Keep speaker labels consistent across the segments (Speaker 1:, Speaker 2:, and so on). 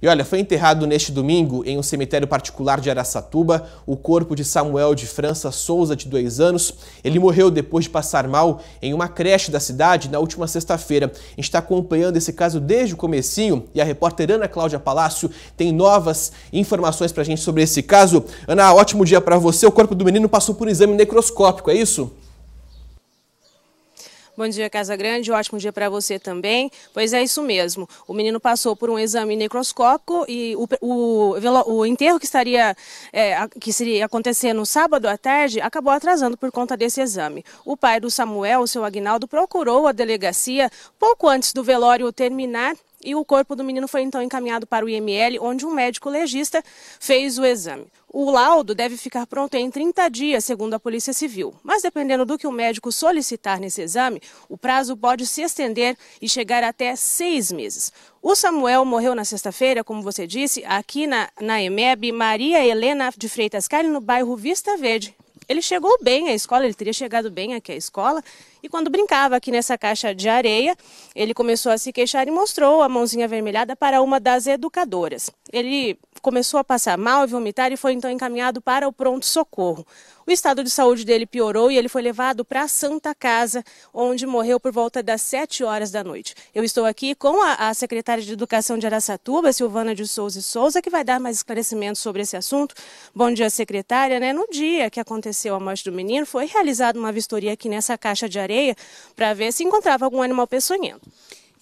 Speaker 1: E olha, foi enterrado neste domingo, em um cemitério particular de Araçatuba, o corpo de Samuel de França Souza, de dois anos. Ele morreu depois de passar mal em uma creche da cidade na última sexta-feira. A gente está acompanhando esse caso desde o comecinho e a repórter Ana Cláudia Palácio tem novas informações para a gente sobre esse caso. Ana, ótimo dia para você. O corpo do menino passou por um exame necroscópico, é isso?
Speaker 2: Bom dia, Casa Grande. ótimo dia para você também. Pois é isso mesmo. O menino passou por um exame necroscópico e o, o, o enterro que estaria é, que seria acontecer no sábado à tarde acabou atrasando por conta desse exame. O pai do Samuel, o seu Agnaldo, procurou a delegacia pouco antes do velório terminar e o corpo do menino foi então encaminhado para o IML, onde um médico legista fez o exame. O laudo deve ficar pronto em 30 dias, segundo a Polícia Civil. Mas dependendo do que o médico solicitar nesse exame, o prazo pode se estender e chegar até seis meses. O Samuel morreu na sexta-feira, como você disse, aqui na, na EMEB, Maria Helena de Freitas Cali, no bairro Vista Verde, ele chegou bem à escola, ele teria chegado bem aqui à escola, e quando brincava aqui nessa caixa de areia, ele começou a se queixar e mostrou a mãozinha avermelhada para uma das educadoras. Ele começou a passar mal e vomitar e foi então encaminhado para o pronto-socorro. O estado de saúde dele piorou e ele foi levado para a Santa Casa, onde morreu por volta das 7 horas da noite. Eu estou aqui com a, a secretária de Educação de Araçatuba, Silvana de Souza e Souza, que vai dar mais esclarecimentos sobre esse assunto. Bom dia, secretária. Né? No dia que aconteceu a morte do menino, foi realizada uma vistoria aqui nessa caixa de areia para ver se encontrava algum animal peçonhento.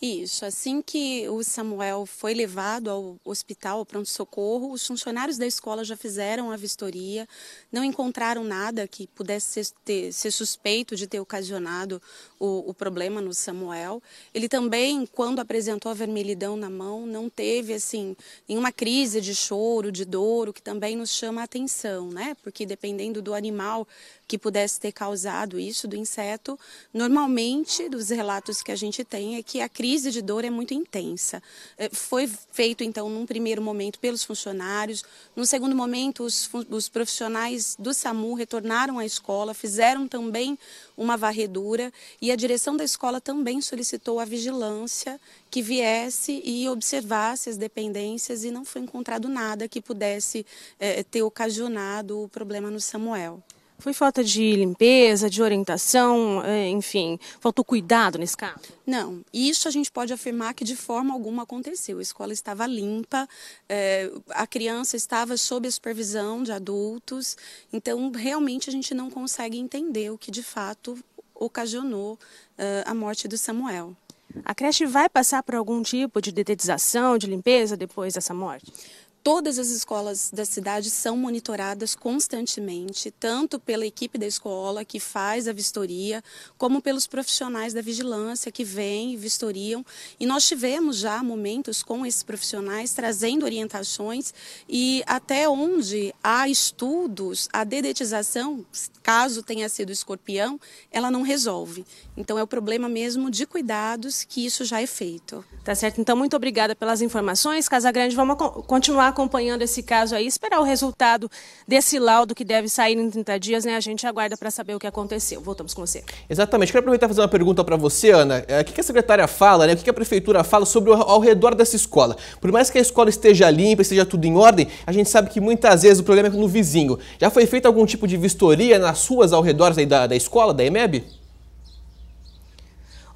Speaker 3: Isso. Assim que o Samuel foi levado ao hospital, ao pronto-socorro, os funcionários da escola já fizeram a vistoria, não encontraram nada que pudesse ser, ter, ser suspeito de ter ocasionado o, o, problema no Samuel. Ele também, quando apresentou a vermelhidão na mão, não teve, assim, nenhuma crise de choro, de dor, o que também nos chama a atenção, né? Porque dependendo do animal que pudesse ter causado isso, do inseto, normalmente, dos relatos que a gente tem, é que a crise crise de dor é muito intensa. É, foi feito, então, num primeiro momento pelos funcionários, num segundo momento, os, os profissionais do SAMU retornaram à escola, fizeram também uma varredura e a direção da escola também solicitou a vigilância que viesse e observasse as dependências e não foi encontrado nada que pudesse é, ter ocasionado o problema no Samuel.
Speaker 2: Foi falta de limpeza, de orientação, é, enfim, faltou cuidado nesse
Speaker 3: caso? Não, isso a gente pode afirmar que de forma alguma aconteceu. A escola estava limpa, é, a criança estava sob a supervisão de adultos, então realmente a gente não consegue entender o que de fato ocasionou é, a morte do Samuel.
Speaker 2: A creche vai passar por algum tipo de detetização, de limpeza depois dessa
Speaker 3: morte? Todas as escolas da cidade são monitoradas constantemente, tanto pela equipe da escola que faz a vistoria, como pelos profissionais da vigilância que vêm e vistoriam. E nós tivemos já momentos com esses profissionais trazendo orientações e até onde há estudos, a dedetização, caso tenha sido escorpião, ela não resolve. Então é o problema mesmo de cuidados que isso já é feito. Tá certo. Então muito obrigada pelas informações. casa grande
Speaker 2: vamos continuar acompanhando esse caso aí, esperar o resultado desse laudo que deve sair em 30 dias, né? A gente aguarda para saber o que aconteceu. Voltamos com você.
Speaker 1: Exatamente. Quero aproveitar e fazer uma pergunta para você, Ana. É, o que a secretária fala, né? O que a prefeitura fala sobre o, ao redor dessa escola? Por mais que a escola esteja limpa, esteja tudo em ordem, a gente sabe que muitas vezes o problema é no vizinho. Já foi feita algum tipo de vistoria nas ruas ao redor da, da escola, da EMEB?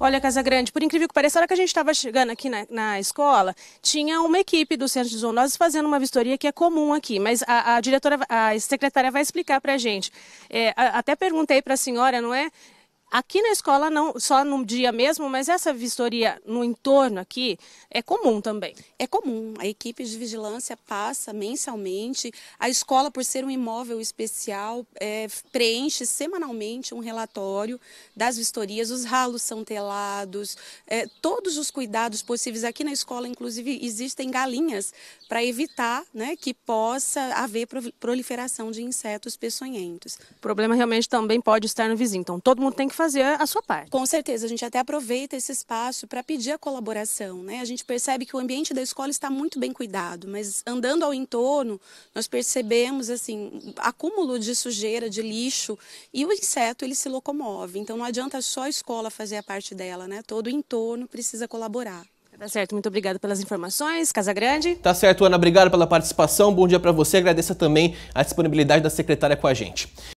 Speaker 2: Olha, Casa Grande, por incrível que pareça, a hora que a gente estava chegando aqui na, na, escola, tinha uma equipe do Centro de Zoonoses fazendo uma vistoria que é comum aqui, mas a, a diretora, a secretária vai explicar para a gente. É, até perguntei para a senhora, não é? Aqui na escola, não só no dia mesmo,
Speaker 3: mas essa vistoria no entorno aqui é comum também. É comum. A equipe de vigilância passa mensalmente. A escola, por ser um imóvel especial, é, preenche semanalmente um relatório das vistorias. Os ralos são telados, é, todos os cuidados possíveis. Aqui na escola, inclusive, existem galinhas para evitar né, que possa haver proliferação de insetos peçonhentos. O problema realmente também pode estar no vizinho. Então, todo mundo tem que fazer a sua parte. Com certeza, a gente até aproveita esse espaço para pedir a colaboração, né? A gente percebe que o ambiente da escola está muito bem cuidado, mas andando ao entorno, nós percebemos assim, acúmulo de sujeira, de lixo, e o inseto ele se locomove. Então não adianta só a escola fazer a parte dela, né? Todo o entorno precisa colaborar.
Speaker 2: Tá certo, muito obrigada pelas informações, Casa Grande.
Speaker 1: Tá certo, Ana, obrigado pela participação. Bom dia para você. Agradeça também a disponibilidade da secretária com a gente.